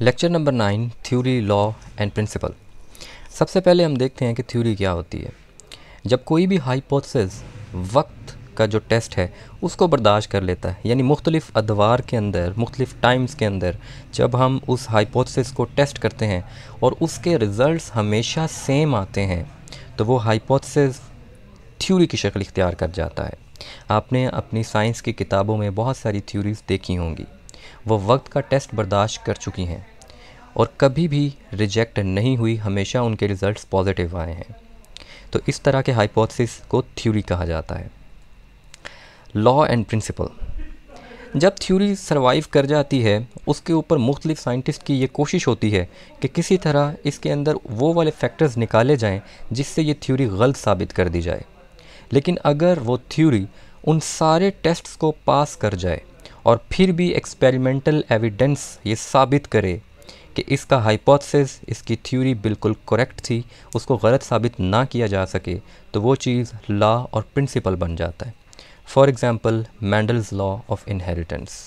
lecture number nine theory law and principle सबसे पहले हम देखते हैं कि थ्योरी क्या होती है जब कोई भी हाइपोथेसिस वक्त का जो टेस्ट है उसको बर्दाश्त कर लेता है यानी मुख्तलिफ़ अदवार के अंदर मुख्तलिफ़ टाइम्स के अंदर जब हम उस हाइपोथेसिस को टेस्ट करते हैं और उसके रिज़ल्ट हमेशा सेम आते हैं तो वो हाइपोथेसिस थ्योरी की शक्ल इख्तियार कर जाता है आपने अपनी साइंस की किताबों में बहुत सारी थ्योरीज़ देखी होंगी वो वक्त का टेस्ट बर्दाश्त कर चुकी हैं और कभी भी रिजेक्ट नहीं हुई हमेशा उनके रिज़ल्ट पॉजिटिव आए हैं तो इस तरह के हाइपोथेसिस को थ्योरी कहा जाता है लॉ एंड प्रिंसिपल जब थ्योरी सरवाइव कर जाती है उसके ऊपर मुख्तलिफ साइंटिस्ट की ये कोशिश होती है कि किसी तरह इसके अंदर वो वाले फैक्टर्स निकाले जाएं जिससे ये थ्योरी गलत साबित कर दी जाए लेकिन अगर वो थ्योरी उन सारे टेस्ट्स को पास कर जाए और फिर भी एक्सपेरिमेंटल एविडेंस ये साबित करे कि इसका हाइपोथेसिस इसकी थ्योरी बिल्कुल करेक्ट थी उसको गलत साबित ना किया जा सके तो वो चीज़ लॉ और प्रिंसिपल बन जाता है for example Mendel's law of inheritance